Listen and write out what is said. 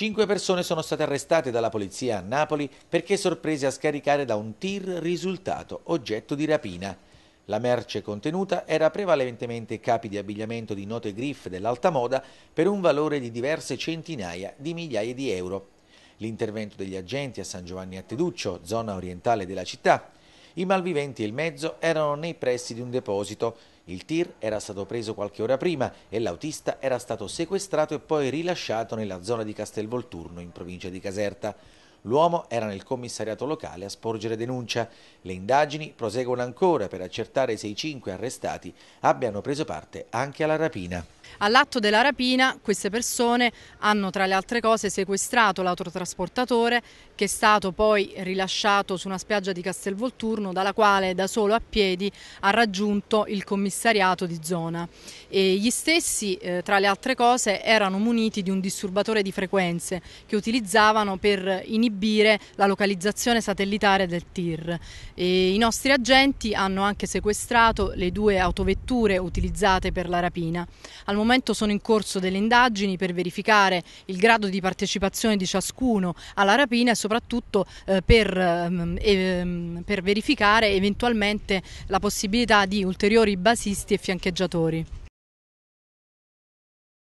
Cinque persone sono state arrestate dalla polizia a Napoli perché sorprese a scaricare da un tir risultato oggetto di rapina. La merce contenuta era prevalentemente capi di abbigliamento di note griff dell'alta moda per un valore di diverse centinaia di migliaia di euro. L'intervento degli agenti a San Giovanni a Teduccio, zona orientale della città, i malviventi e il mezzo erano nei pressi di un deposito. Il tir era stato preso qualche ora prima e l'autista era stato sequestrato e poi rilasciato nella zona di Castelvolturno, in provincia di Caserta. L'uomo era nel commissariato locale a sporgere denuncia. Le indagini proseguono ancora per accertare se i cinque arrestati abbiano preso parte anche alla rapina. All'atto della rapina queste persone hanno tra le altre cose sequestrato l'autotrasportatore che è stato poi rilasciato su una spiaggia di Castelvolturno dalla quale da solo a piedi ha raggiunto il commissariato di zona. E gli stessi eh, tra le altre cose erano muniti di un disturbatore di frequenze che utilizzavano per inibire inibire la localizzazione satellitare del TIR. E I nostri agenti hanno anche sequestrato le due autovetture utilizzate per la rapina. Al momento sono in corso delle indagini per verificare il grado di partecipazione di ciascuno alla rapina e soprattutto eh, per, eh, per verificare eventualmente la possibilità di ulteriori basisti e fiancheggiatori.